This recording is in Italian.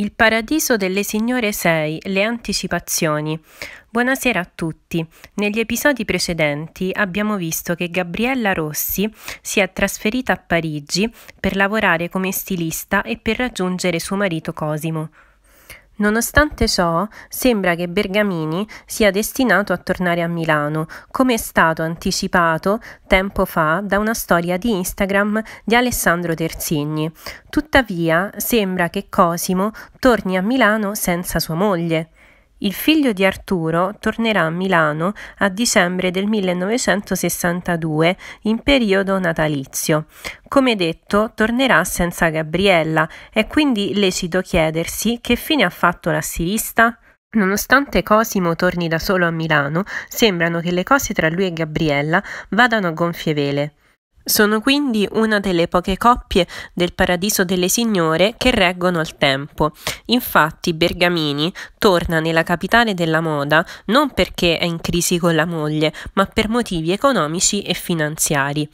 Il paradiso delle signore 6, le anticipazioni. Buonasera a tutti. Negli episodi precedenti abbiamo visto che Gabriella Rossi si è trasferita a Parigi per lavorare come stilista e per raggiungere suo marito Cosimo. Nonostante ciò, sembra che Bergamini sia destinato a tornare a Milano, come è stato anticipato tempo fa da una storia di Instagram di Alessandro Terzigni. Tuttavia, sembra che Cosimo torni a Milano senza sua moglie. Il figlio di Arturo tornerà a Milano a dicembre del 1962 in periodo natalizio. Come detto, tornerà senza Gabriella, è quindi lecito chiedersi che fine ha fatto la stilista? Nonostante Cosimo torni da solo a Milano, sembrano che le cose tra lui e Gabriella vadano a gonfie vele. Sono quindi una delle poche coppie del paradiso delle signore che reggono il tempo. Infatti Bergamini torna nella capitale della moda non perché è in crisi con la moglie, ma per motivi economici e finanziari.